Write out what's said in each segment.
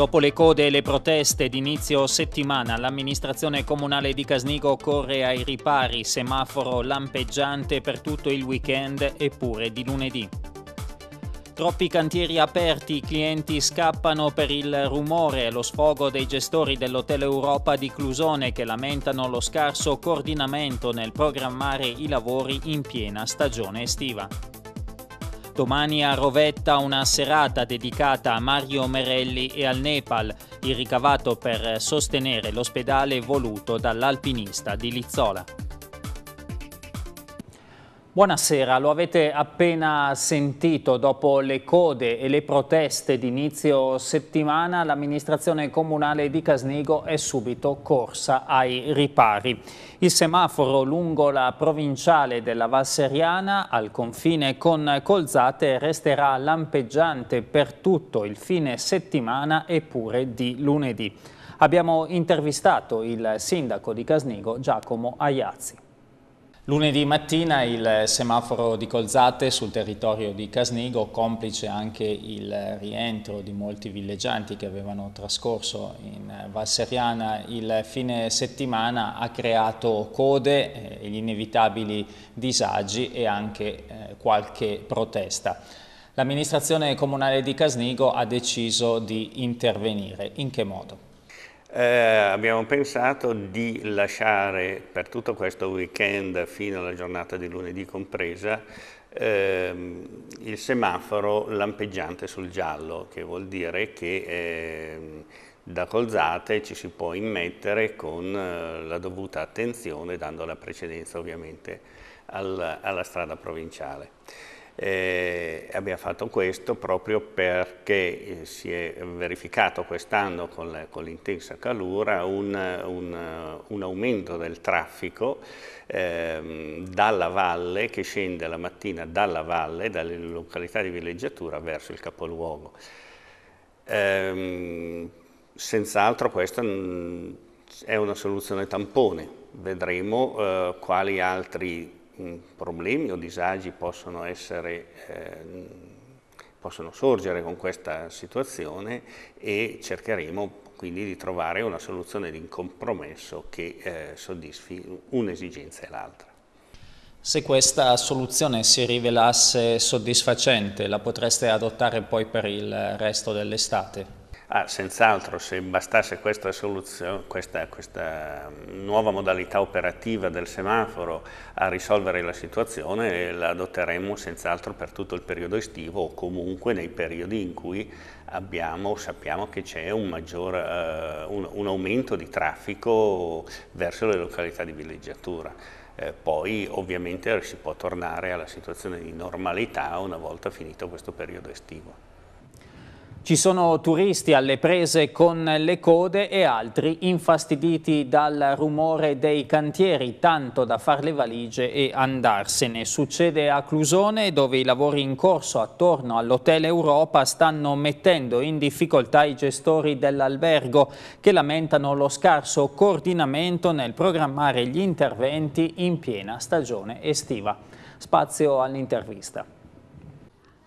Dopo le code e le proteste d'inizio settimana, l'amministrazione comunale di Casnigo corre ai ripari, semaforo lampeggiante per tutto il weekend e pure di lunedì. Troppi cantieri aperti, i clienti scappano per il rumore lo sfogo dei gestori dell'Hotel Europa di Clusone che lamentano lo scarso coordinamento nel programmare i lavori in piena stagione estiva. Domani a Rovetta una serata dedicata a Mario Merelli e al Nepal, il ricavato per sostenere l'ospedale voluto dall'alpinista di Lizzola. Buonasera, lo avete appena sentito, dopo le code e le proteste d'inizio settimana l'amministrazione comunale di Casnigo è subito corsa ai ripari. Il semaforo lungo la provinciale della Valseriana al confine con Colzate resterà lampeggiante per tutto il fine settimana e pure di lunedì. Abbiamo intervistato il sindaco di Casnigo Giacomo Aiazzi. Lunedì mattina il semaforo di Colzate sul territorio di Casnigo, complice anche il rientro di molti villeggianti che avevano trascorso in Valseriana il fine settimana, ha creato code, eh, gli inevitabili disagi e anche eh, qualche protesta. L'amministrazione comunale di Casnigo ha deciso di intervenire. In che modo? Eh, abbiamo pensato di lasciare per tutto questo weekend, fino alla giornata di lunedì compresa, ehm, il semaforo lampeggiante sul giallo, che vuol dire che ehm, da colzate ci si può immettere con eh, la dovuta attenzione, dando la precedenza ovviamente alla, alla strada provinciale. Eh, abbiamo fatto questo proprio perché eh, si è verificato quest'anno con, l'intensa calura un, un, un, aumento del traffico eh, dalla valle che scende la mattina dalla valle, dalle località di villeggiatura verso il capoluogo. Eh, Senz'altro questa mm, è una soluzione tampone, vedremo eh, quali altri problemi o disagi possono, essere, eh, possono sorgere con questa situazione e cercheremo quindi di trovare una soluzione di compromesso che eh, soddisfi un'esigenza e l'altra. Se questa soluzione si rivelasse soddisfacente, la potreste adottare poi per il resto dell'estate? Ah, senz'altro, se bastasse questa, questa, questa, nuova modalità operativa del semaforo a risolvere la situazione, la adotteremmo senz'altro per tutto il periodo estivo o comunque nei periodi in cui abbiamo, sappiamo che c'è un, maggior, eh, un, un aumento di traffico verso le località di villeggiatura. Eh, poi ovviamente si può tornare alla situazione di normalità una volta finito questo periodo estivo. Ci sono turisti alle prese con le code e altri infastiditi dal rumore dei cantieri, tanto da far le valigie e andarsene. Succede a Clusone, dove i lavori in corso attorno all'Hotel Europa stanno mettendo in difficoltà i gestori dell'albergo, che lamentano lo scarso coordinamento nel programmare gli interventi in piena stagione estiva. Spazio all'intervista.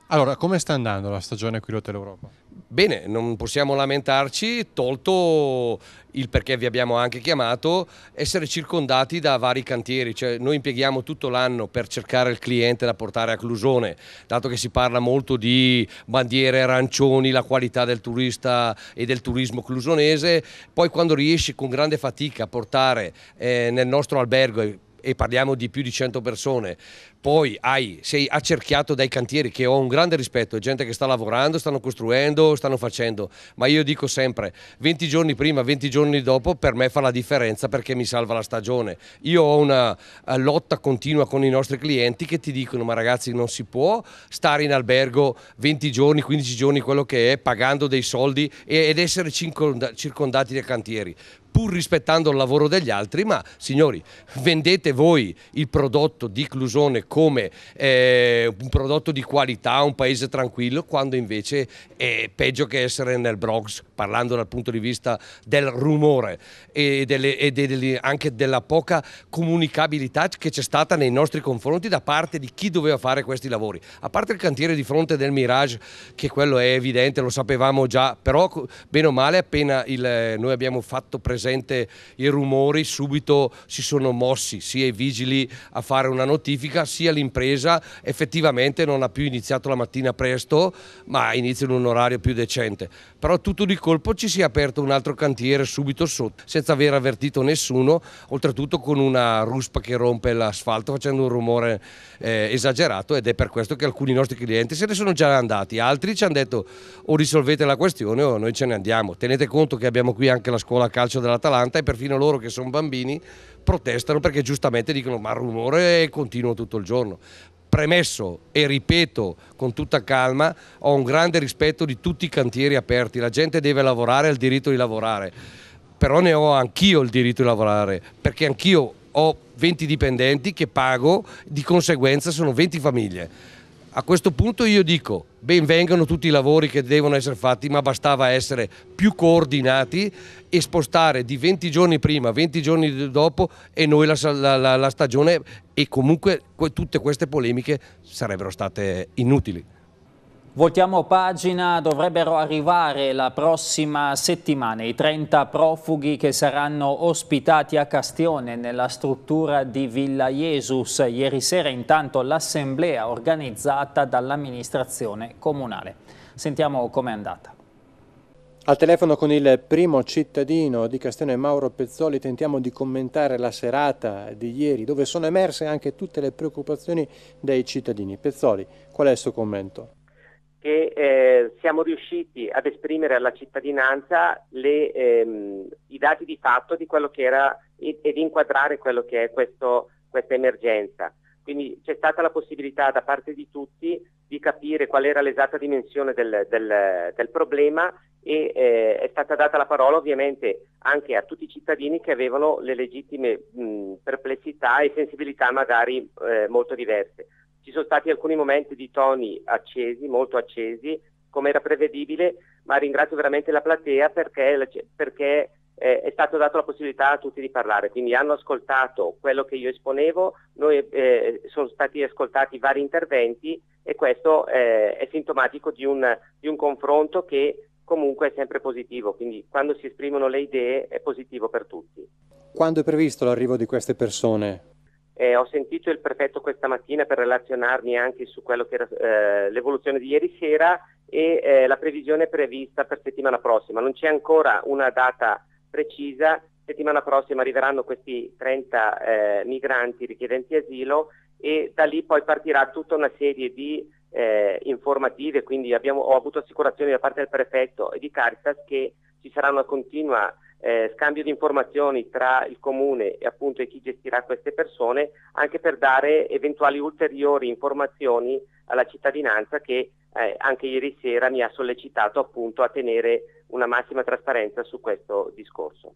Allora, come sta andando la stagione qui all'Hotel Europa? Bene, non possiamo lamentarci, tolto il perché vi abbiamo anche chiamato, essere circondati da vari cantieri, cioè noi impieghiamo tutto l'anno per cercare il cliente da portare a Clusone, dato che si parla molto di bandiere arancioni, la qualità del turista e del turismo clusonese, poi quando riesci con grande fatica a portare eh, nel nostro albergo e parliamo di più di 100 persone, poi hai, sei accerchiato dai cantieri che ho un grande rispetto, gente che sta lavorando, stanno costruendo, stanno facendo, ma io dico sempre 20 giorni prima, 20 giorni dopo per me fa la differenza perché mi salva la stagione. Io ho una eh, lotta continua con i nostri clienti che ti dicono ma ragazzi non si può stare in albergo 20 giorni, 15 giorni, quello che è, pagando dei soldi ed essere circondati dai cantieri pur rispettando il lavoro degli altri, ma signori, vendete voi il prodotto di Clusone come eh, un prodotto di qualità, un paese tranquillo, quando invece è peggio che essere nel Bronx parlando dal punto di vista del rumore e, delle, e delle, anche della poca comunicabilità che c'è stata nei nostri confronti da parte di chi doveva fare questi lavori. A parte il cantiere di fronte del Mirage, che quello è evidente, lo sapevamo già, però bene o male appena il, eh, noi abbiamo fatto presente i rumori, subito si sono mossi sia i vigili a fare una notifica, sia l'impresa effettivamente non ha più iniziato la mattina presto, ma inizia in un orario più decente. Però tutto di colpo colpo ci si è aperto un altro cantiere subito sotto, senza aver avvertito nessuno, oltretutto con una ruspa che rompe l'asfalto facendo un rumore eh, esagerato ed è per questo che alcuni nostri clienti se ne sono già andati, altri ci hanno detto o risolvete la questione o noi ce ne andiamo. Tenete conto che abbiamo qui anche la scuola calcio dell'Atalanta e perfino loro che sono bambini protestano perché giustamente dicono ma il rumore è continuo tutto il giorno premesso e ripeto con tutta calma, ho un grande rispetto di tutti i cantieri aperti, la gente deve lavorare, ha il diritto di lavorare, però ne ho anch'io il diritto di lavorare, perché anch'io ho 20 dipendenti che pago, di conseguenza sono 20 famiglie a questo punto io dico, ben vengano tutti i lavori che devono essere fatti, ma bastava essere più coordinati e spostare di 20 giorni prima, 20 giorni dopo e noi la, la, la stagione e comunque tutte queste polemiche sarebbero state inutili. Voltiamo pagina, dovrebbero arrivare la prossima settimana i 30 profughi che saranno ospitati a Castione nella struttura di Villa Jesus. Ieri sera intanto l'assemblea organizzata dall'amministrazione comunale. Sentiamo com'è andata. Al telefono con il primo cittadino di Castione Mauro Pezzoli tentiamo di commentare la serata di ieri dove sono emerse anche tutte le preoccupazioni dei cittadini. Pezzoli, qual è il suo commento? che eh, siamo riusciti ad esprimere alla cittadinanza le, ehm, i dati di fatto di quello che era ed, inquadrare quello che è questo, questa emergenza. Quindi c'è stata la possibilità da parte di tutti di capire qual era l'esatta dimensione del, del, del problema e eh, è stata data la parola ovviamente anche a tutti i cittadini che avevano le legittime mh, perplessità e sensibilità magari eh, molto diverse. Ci sono stati alcuni momenti di toni accesi, molto accesi, come era prevedibile, ma ringrazio veramente la platea perché, perché eh, è stata data la possibilità a tutti di parlare, quindi hanno ascoltato quello che io esponevo, noi, eh, sono stati ascoltati vari interventi e questo eh, è sintomatico di un, di un, confronto che comunque è sempre positivo, quindi quando si esprimono le idee è positivo per tutti. Quando è previsto l'arrivo di queste persone? Eh, ho sentito il prefetto questa mattina per relazionarmi anche su quello che era eh, l'evoluzione di ieri sera e eh, la previsione prevista per settimana prossima. Non c'è ancora una data precisa, settimana prossima arriveranno questi 30 eh, migranti richiedenti asilo e da lì poi partirà tutta una serie di eh, informative, quindi abbiamo, ho avuto assicurazioni da parte del prefetto e di Caritas che ci sarà una continua eh, scambio di informazioni tra il comune e appunto chi gestirà queste persone anche per dare eventuali ulteriori informazioni alla cittadinanza che eh, anche ieri sera mi ha sollecitato appunto a tenere una massima trasparenza su questo discorso.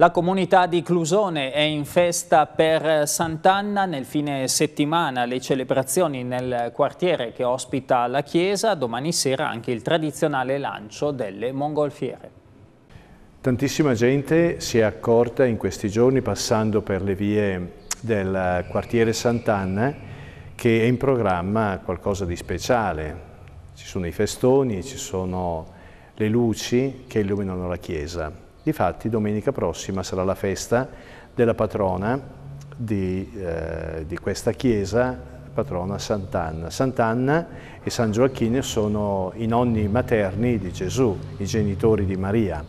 La comunità di Clusone è in festa per Sant'Anna nel fine settimana, le celebrazioni nel quartiere che ospita la chiesa, domani sera anche il tradizionale lancio delle mongolfiere. Tantissima gente si è accorta in questi giorni passando per le vie del quartiere Sant'Anna che è in programma qualcosa di speciale. Ci sono i festoni, ci sono le luci che illuminano la chiesa. Difatti domenica prossima sarà la festa della patrona di, eh, di questa chiesa, patrona Sant'Anna. Sant'Anna e San Gioacchino sono i nonni materni di Gesù, i genitori di Maria.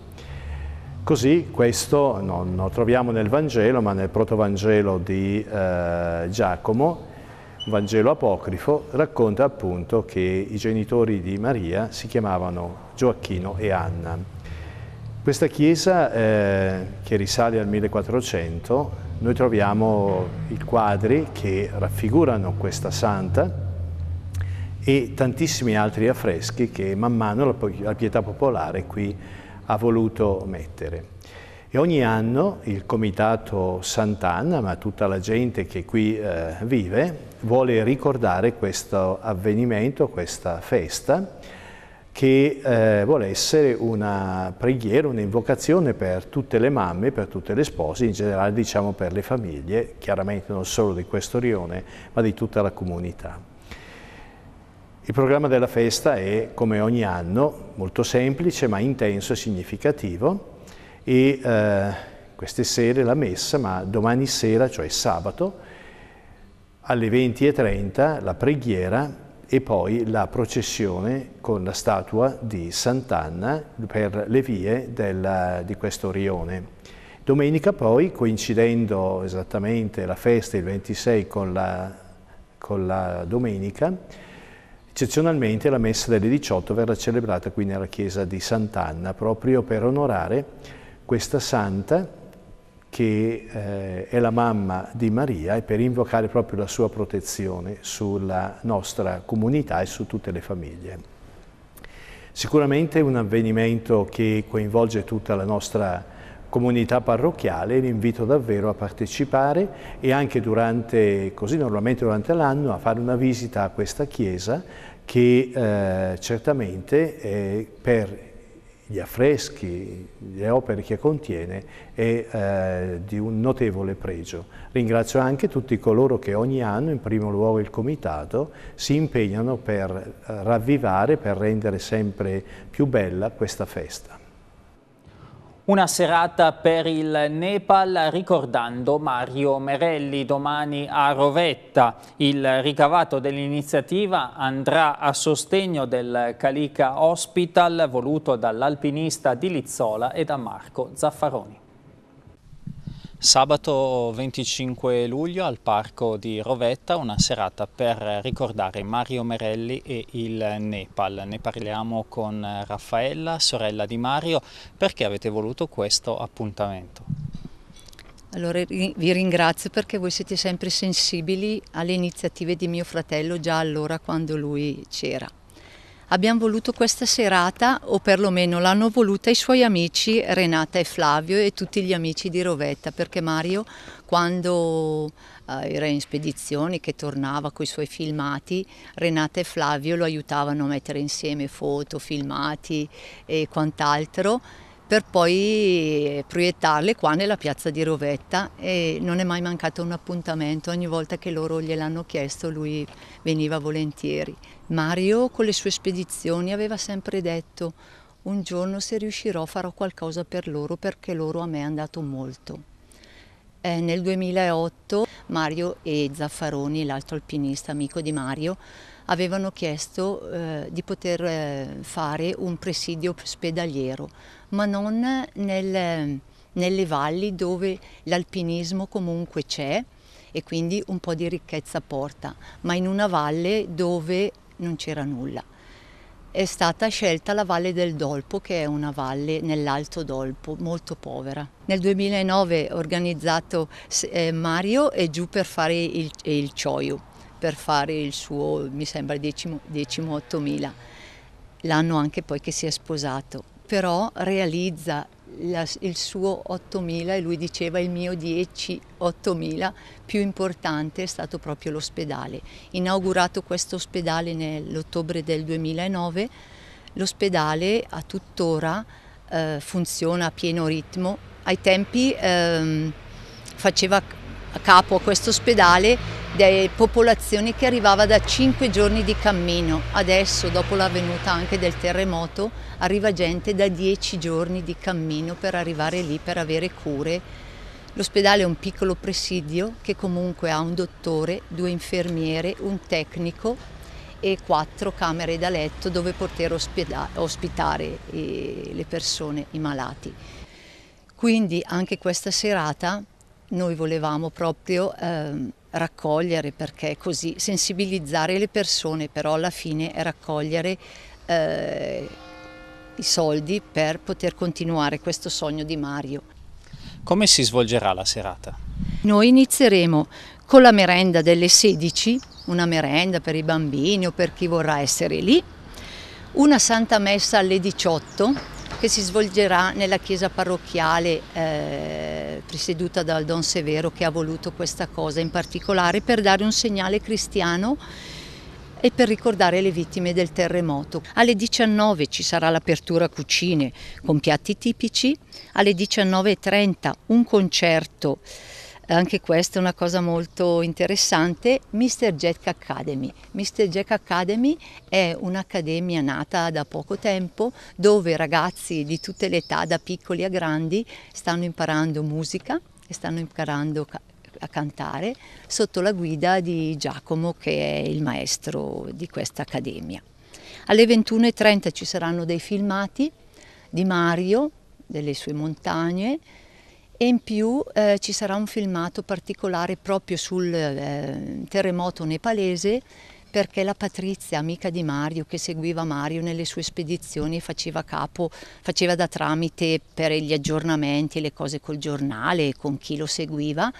Così questo non lo troviamo nel Vangelo, ma nel Protovangelo di eh, Giacomo, un Vangelo apocrifo, racconta appunto che i genitori di Maria si chiamavano Gioacchino e Anna. Questa chiesa eh, che risale al 1400, noi troviamo i quadri che raffigurano questa santa e tantissimi altri affreschi che man mano la, la pietà popolare qui ha voluto mettere. E ogni anno il Comitato Sant'Anna, ma tutta la gente che qui eh, vive, vuole ricordare questo avvenimento, questa festa, che eh, vuole essere una preghiera, un'invocazione per tutte le mamme, per tutte le spose, in generale diciamo per le famiglie, chiaramente non solo di questo rione, ma di tutta la comunità. Il programma della festa è, come ogni anno, molto semplice ma intenso e significativo e eh, queste sere la messa, ma domani sera, cioè sabato, alle 20.30 la preghiera e poi la processione con la statua di Sant'Anna per le vie della, di questo rione. Domenica poi, coincidendo esattamente la festa il 26 con la, con la domenica, eccezionalmente la messa delle 18 verrà celebrata qui nella chiesa di Sant'Anna proprio per onorare questa santa che eh, è la mamma di Maria e per invocare proprio la sua protezione sulla nostra comunità e su tutte le famiglie. Sicuramente un avvenimento che coinvolge tutta la nostra comunità parrocchiale, vi invito davvero a partecipare e anche durante, così normalmente durante l'anno, a fare una visita a questa chiesa che eh, certamente eh, per gli affreschi, le opere che contiene è eh, di un notevole pregio. Ringrazio anche tutti coloro che ogni anno, in primo luogo il Comitato, si impegnano per eh, ravvivare, per rendere sempre più bella questa festa. Una serata per il Nepal ricordando Mario Merelli domani a Rovetta. Il ricavato dell'iniziativa andrà a sostegno del Calica Hospital voluto dall'alpinista di Lizzola e da Marco Zaffaroni. Sabato 25 luglio al parco di Rovetta una serata per ricordare Mario Merelli e il Nepal. Ne parliamo con Raffaella, sorella di Mario, perché avete voluto questo appuntamento. Allora vi ringrazio perché voi siete sempre sensibili alle iniziative di mio fratello già allora quando lui c'era abbiamo voluto questa serata, o perlomeno l'hanno voluta i suoi amici Renata e Flavio e tutti gli amici di Rovetta, perché Mario quando eh, era in spedizione, che tornava con i suoi filmati, Renata e Flavio lo aiutavano a mettere insieme foto, filmati e quant'altro per poi proiettarle qua nella piazza di Rovetta e non è mai mancato un appuntamento, ogni volta che loro gliel'hanno chiesto lui veniva volentieri. Mario con le sue spedizioni aveva sempre detto un giorno se riuscirò farò qualcosa per loro perché loro a me è andato molto. Eh, nel 2008 Mario e Zaffaroni, l'altro alpinista amico di Mario, avevano chiesto eh, di poter eh, fare un presidio ospedaliero, ma non nel, nelle valli dove l'alpinismo comunque c'è e quindi un po' di ricchezza porta, ma in una valle dove non c'era nulla. È stata scelta la Valle del Dolpo, che è una valle nell'Alto Dolpo, molto povera. Nel 2009 ho organizzato eh, Mario e giù per fare il, il Cioio per fare il suo, mi sembra, decimo, 8.000. L'anno anche poi che si è sposato, però realizza la, il suo 8.000 e lui diceva il mio 10 8.000 più importante è stato proprio l'ospedale. Inaugurato questo ospedale nell'ottobre del 2009, l'ospedale a tuttora eh, funziona a pieno ritmo. Ai tempi ehm, faceva a capo a questo ospedale delle popolazioni che arrivava da cinque giorni di cammino. Adesso, dopo l'avvenuta anche del terremoto, arriva gente da dieci giorni di cammino per arrivare lì per avere cure. L'ospedale è un piccolo presidio che comunque ha un dottore, due infermiere, un tecnico e quattro camere da letto dove poter ospitare eh, le persone, i malati. Quindi anche questa serata noi volevamo proprio ehm, raccogliere perché è così sensibilizzare le persone però alla fine è raccogliere eh, i soldi per poter continuare questo sogno di Mario. Come si svolgerà la serata? Noi inizieremo con la merenda delle 16, una merenda per i bambini o per chi vorrà essere lì, una santa messa alle 18 che si svolgerà nella chiesa parrocchiale eh, presieduta dal Don Severo che ha voluto questa cosa in particolare per dare un segnale cristiano e per ricordare le vittime del terremoto. Alle 19 ci sarà l'apertura cucine con piatti tipici, alle 19.30 un concerto anche questa è una cosa molto interessante, Mr. Jack Academy. Mr. Jack Academy è un'accademia nata da poco tempo dove ragazzi di tutte le età, da piccoli a grandi, stanno imparando musica e stanno imparando a cantare sotto la guida di Giacomo che è il maestro di questa accademia. Alle 21.30 ci saranno dei filmati di Mario, delle sue montagne, e in più eh, ci sarà un filmato particolare proprio sul eh, terremoto nepalese perché la Patrizia, amica di Mario, che seguiva Mario nelle sue spedizioni e faceva capo, faceva da tramite per gli aggiornamenti, le cose col giornale, e con chi lo seguiva,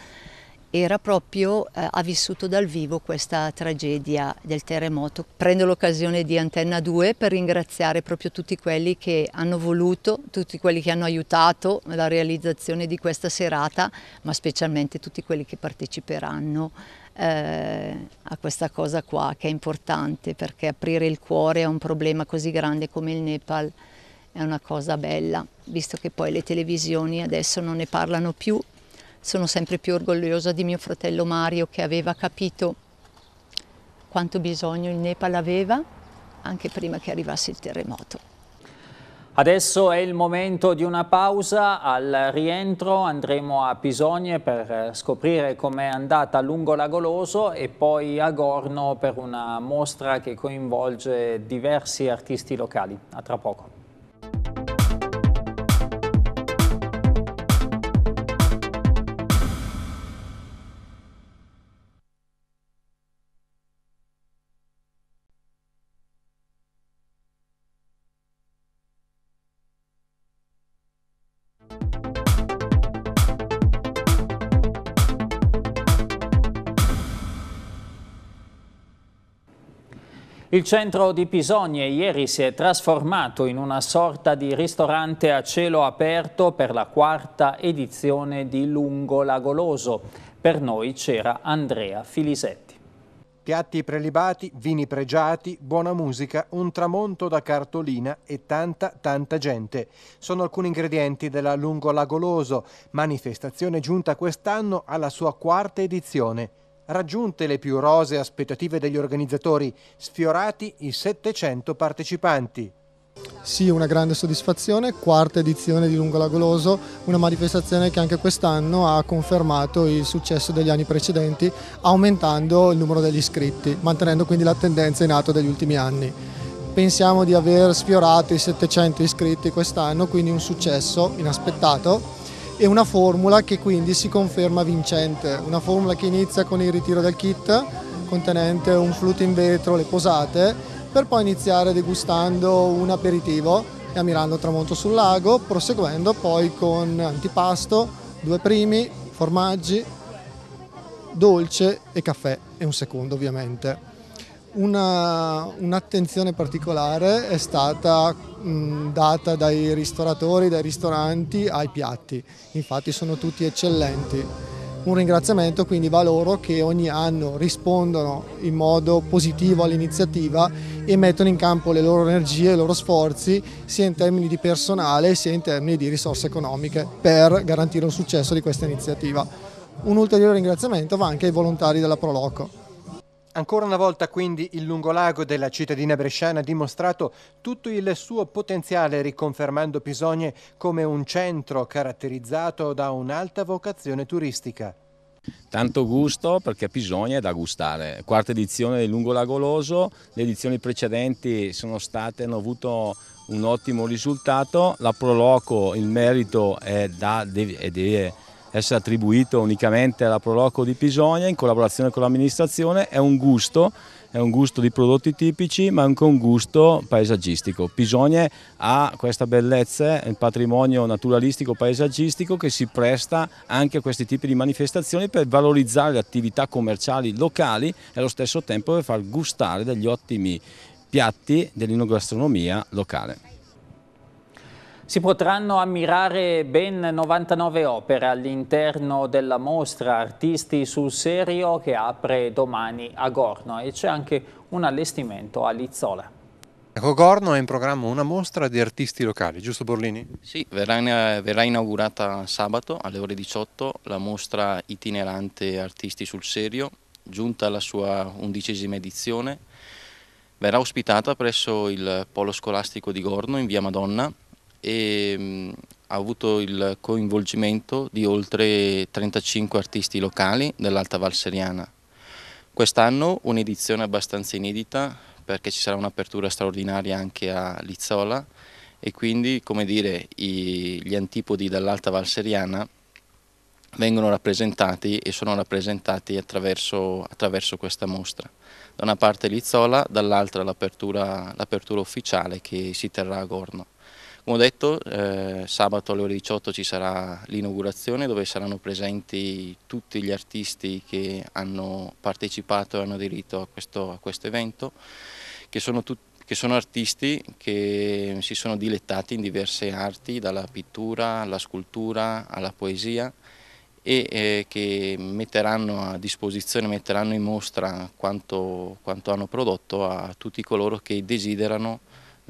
era proprio, eh, ha vissuto dal vivo questa tragedia del terremoto. Prendo l'occasione di Antenna 2 per ringraziare proprio tutti quelli che hanno voluto, tutti quelli che hanno aiutato la realizzazione di questa serata, ma specialmente tutti quelli che parteciperanno eh, a questa cosa qua che è importante perché aprire il cuore a un problema così grande come il Nepal è una cosa bella, visto che poi le televisioni adesso non ne parlano più sono sempre più orgogliosa di mio fratello Mario che aveva capito quanto bisogno il Nepal aveva anche prima che arrivasse il terremoto. Adesso è il momento di una pausa, al rientro andremo a Pisogne per eh, scoprire com'è andata lungo Lagoloso e poi a Gorno per una mostra che coinvolge diversi artisti locali. A tra poco. Il centro di Pisogne ieri si è trasformato in una sorta di ristorante a cielo aperto per la quarta edizione di Lungo Lagoloso. Per noi c'era Andrea Filisetti. Piatti prelibati, vini pregiati, buona musica, un tramonto da cartolina e tanta, tanta gente. Sono alcuni ingredienti della Lungo Lagoloso, manifestazione giunta quest'anno alla sua quarta edizione raggiunte le più rose aspettative degli organizzatori, sfiorati i 700 partecipanti. Sì, una grande soddisfazione, quarta edizione di Lungo Lagoloso, una manifestazione che anche quest'anno ha confermato il successo degli anni precedenti, aumentando il numero degli iscritti, mantenendo quindi la tendenza in atto degli ultimi anni. Pensiamo di aver sfiorato i 700 iscritti quest'anno, quindi un successo inaspettato e una formula che quindi si conferma vincente, una formula che inizia con il ritiro del kit contenente un fluto in vetro, le posate, per poi iniziare degustando un aperitivo e ammirando il tramonto sul lago, proseguendo poi con antipasto, due primi, formaggi, dolce e caffè e un secondo ovviamente. Una, un'attenzione particolare è stata mh, data dai ristoratori, dai ristoranti ai piatti, infatti sono tutti eccellenti. Un ringraziamento quindi va a loro che ogni anno rispondono in modo positivo all'iniziativa e mettono in campo le loro energie, i loro sforzi sia in termini di personale sia in termini di risorse economiche per garantire un successo di questa iniziativa. Un ulteriore ringraziamento va anche ai volontari della Proloco Ancora una volta quindi il lungolago della cittadina bresciana ha dimostrato tutto il suo potenziale riconfermando Pisogne come un centro caratterizzato da un'alta vocazione turistica. Tanto gusto perché bisogna da gustare. Quarta edizione del Lungolago Loso, le edizioni precedenti state, hanno avuto un ottimo risultato, la Proloco il merito è da, è, è, essere attribuito unicamente alla Proloco di Pisogna in collaborazione con l'amministrazione, è un gusto, è un gusto di prodotti tipici ma anche un gusto paesaggistico. Pisogna ha questa bellezza, il patrimonio naturalistico paesaggistico che si presta anche a questi tipi di manifestazioni per valorizzare le attività commerciali locali e allo stesso tempo per far gustare degli ottimi piatti dell'inogastronomia locale. Si potranno ammirare ben 99 opere all'interno della mostra Artisti sul serio che apre domani a Gorno e c'è anche un allestimento a Lizzola. A Cogorno ecco, è in programma una mostra di artisti locali, giusto Borlini? Sì, verrà, eh, verrà, inaugurata sabato alle ore 18 la mostra itinerante Artisti sul Serio, giunta alla sua undicesima edizione. Verrà ospitata presso il Polo Scolastico di Gorno in via Madonna e mm, ha avuto il coinvolgimento di oltre 35 artisti locali dell'Alta Val Seriana. Quest'anno un'edizione abbastanza inedita perché ci sarà un'apertura straordinaria anche a Lizzola e quindi come dire, i, gli antipodi dell'Alta Val Seriana vengono rappresentati e sono rappresentati attraverso, attraverso, questa mostra. Da una parte Lizzola, dall'altra l'apertura ufficiale che si terrà a Gorno. Come ho detto, eh, sabato alle ore 18 ci sarà l'inaugurazione dove saranno presenti tutti gli artisti che hanno partecipato e hanno aderito a questo, a questo evento, che sono, che sono artisti che si sono dilettati in diverse arti, dalla pittura alla scultura alla poesia e eh, che metteranno a disposizione, metteranno in mostra quanto, quanto hanno prodotto a tutti coloro che desiderano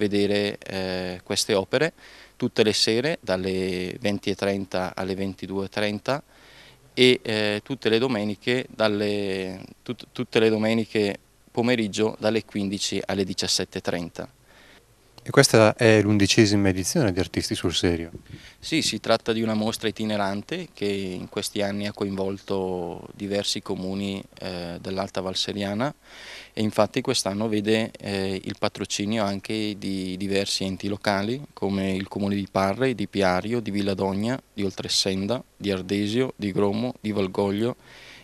vedere eh, queste opere tutte le sere dalle 20.30 alle 22.30 e eh, tutte, le domeniche, dalle, tut, tutte le domeniche pomeriggio dalle 15 alle 17.30. E questa è l'undicesima edizione di Artisti sul Serio? Sì, si tratta di una mostra itinerante che in questi anni ha coinvolto diversi comuni eh, dell'Alta Valseriana e infatti quest'anno vede eh, il patrocinio anche di diversi enti locali come il comune di Parre, di Piario, di Villadogna, di Oltressenda, di Ardesio, di Gromo, di Valgoglio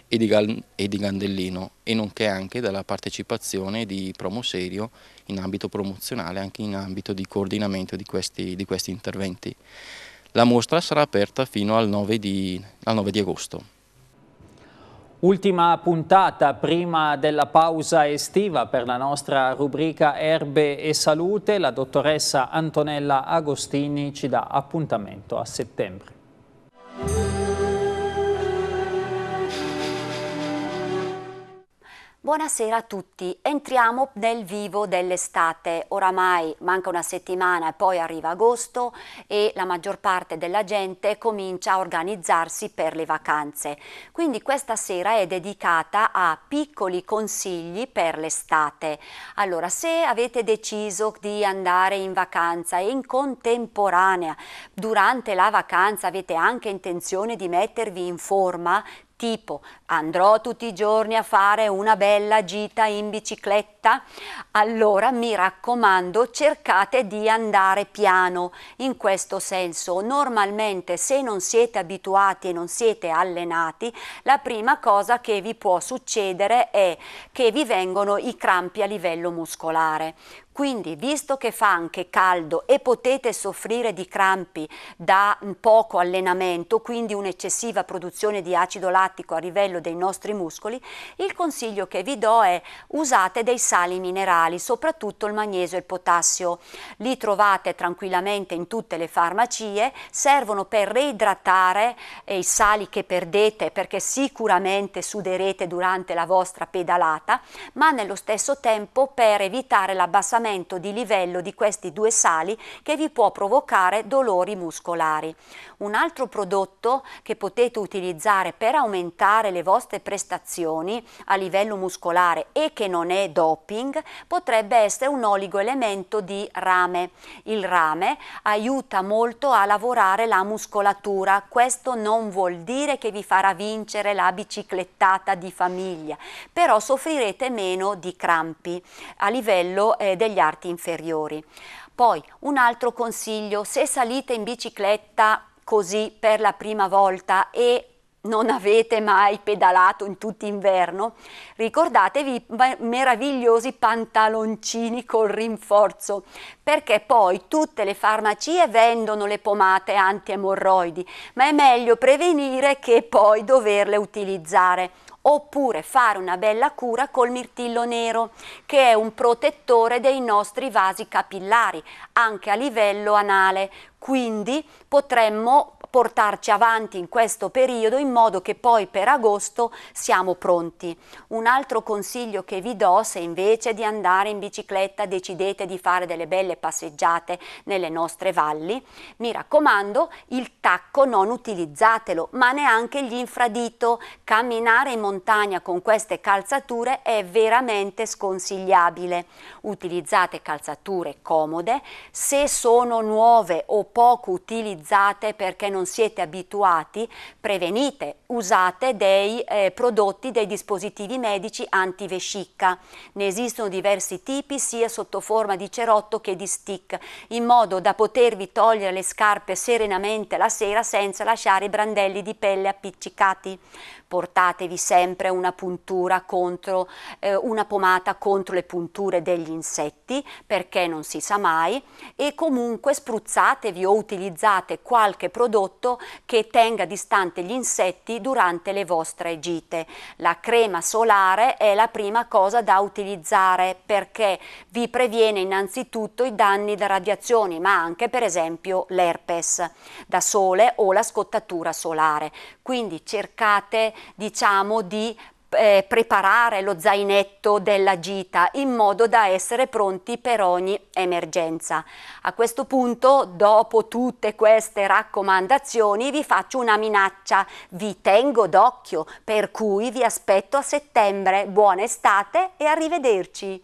e di, e di Gandellino e nonché anche dalla partecipazione di Promoserio in ambito promozionale, anche in ambito di coordinamento di questi, di questi interventi. La mostra sarà aperta fino al 9 di, al 9 di agosto. Ultima puntata prima della pausa estiva per la nostra rubrica Erbe e Salute. La dottoressa Antonella Agostini ci dà appuntamento a settembre. Buonasera a tutti, entriamo nel vivo dell'estate, oramai manca una settimana e poi arriva agosto e la maggior parte della gente comincia a organizzarsi per le vacanze, quindi questa sera è dedicata a piccoli consigli per l'estate. Allora, se avete deciso di andare in vacanza e in contemporanea durante la vacanza avete anche intenzione di mettervi in forma, tipo andrò tutti i giorni a fare una bella gita in bicicletta, allora mi raccomando cercate di andare piano in questo senso. Normalmente se non siete abituati e non siete allenati, la prima cosa che vi può succedere è che vi vengono i crampi a livello muscolare. Quindi, visto che fa anche caldo e potete soffrire di crampi da poco allenamento, quindi un'eccessiva produzione di acido lattico a livello dei nostri muscoli, il consiglio che vi do è usate dei sali minerali, soprattutto il magnesio e il potassio. Li trovate tranquillamente in tutte le farmacie, servono per reidratare eh, i sali che perdete perché sicuramente suderete durante la vostra pedalata, ma nello stesso tempo per evitare l'abbassamento aumento di livello di questi due sali che vi può provocare dolori muscolari. Un altro prodotto che potete utilizzare per aumentare le vostre prestazioni a livello muscolare e che non è doping potrebbe essere un oligoelemento di rame. Il rame aiuta molto a lavorare la muscolatura, questo non vuol dire che vi farà vincere la biciclettata di famiglia, però soffrirete meno di crampi a livello eh, degli agli arti inferiori. Poi un altro consiglio, se salite in bicicletta così per la prima volta e non avete mai pedalato in tutto inverno, ricordatevi i meravigliosi pantaloncini col rinforzo, perché poi tutte le farmacie vendono le pomate antiemorroidi, ma è meglio prevenire che poi doverle utilizzare oppure fare una bella cura col mirtillo nero che è un protettore dei nostri vasi capillari anche a livello anale quindi potremmo portarci avanti in questo periodo in modo che poi per agosto siamo pronti. Un altro consiglio che vi do, se invece di andare in bicicletta decidete di fare delle belle passeggiate nelle nostre valli, mi raccomando, il tacco non utilizzatelo, ma neanche gli infradito. Camminare in montagna con queste calzature è veramente sconsigliabile. Utilizzate calzature comode, se sono nuove o poco utilizzate perché non non siete abituati, prevenite, usate dei eh, prodotti, dei dispositivi medici antivescica. Ne esistono diversi tipi, sia sotto forma di cerotto che di stick, in modo da potervi togliere le scarpe serenamente la sera senza lasciare i brandelli di pelle appiccicati portatevi sempre una puntura contro, eh, una pomata contro le punture degli insetti perché non si sa mai e comunque spruzzatevi o utilizzate qualche prodotto che tenga distante gli insetti durante le vostre gite. La crema solare è la prima cosa da utilizzare perché vi previene innanzitutto i danni da radiazioni ma anche per esempio l'herpes da sole o la scottatura solare. Quindi cercate diciamo, di eh, preparare lo zainetto della gita in modo da essere pronti per ogni emergenza. A questo punto, dopo tutte queste raccomandazioni, vi faccio una minaccia, vi tengo d'occhio, per cui vi aspetto a settembre. Buona estate e arrivederci!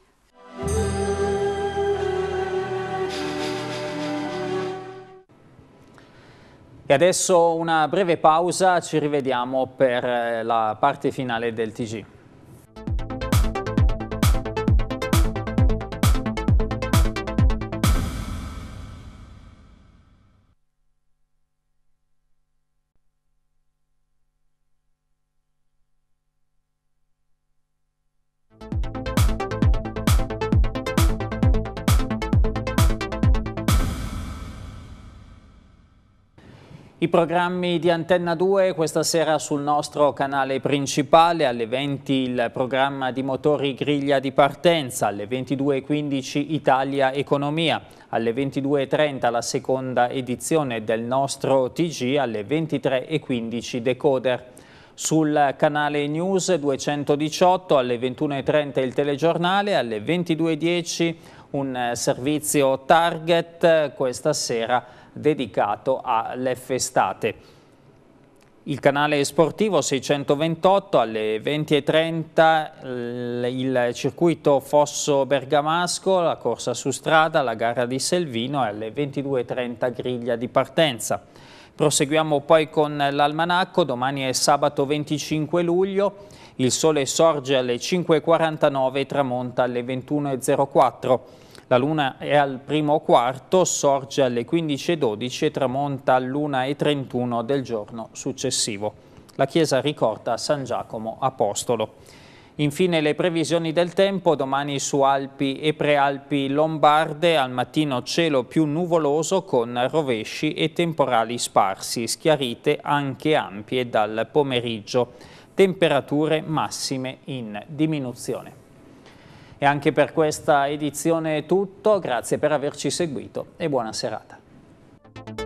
E adesso una breve pausa, ci rivediamo per eh, la parte finale del TG. I programmi di Antenna 2 questa sera sul nostro canale principale, alle 20 il programma di motori griglia di partenza, alle 22.15 Italia Economia, alle 22.30 la seconda edizione del nostro TG, alle 23.15 Decoder. Sul canale News 218 alle 21.30 il telegiornale, alle 22.10 un eh, servizio Target questa sera dedicato all'Effestate. Il canale sportivo 628 alle 20.30, il circuito Fosso Bergamasco, la corsa su strada, la gara di Selvino e alle 22.30 griglia di partenza. Proseguiamo poi con l'almanacco, domani è sabato 25 luglio, il sole sorge alle 5.49 e tramonta alle 21.04. La luna è al primo quarto, sorge alle 15.12 e tramonta all'1.31 del giorno successivo. La chiesa ricorda San Giacomo Apostolo. Infine le previsioni del tempo, domani su Alpi e Prealpi Lombarde, al mattino cielo più nuvoloso con rovesci e temporali sparsi, schiarite anche ampie dal pomeriggio. Temperature massime in diminuzione. E anche per questa edizione è tutto, grazie per averci seguito e buona serata.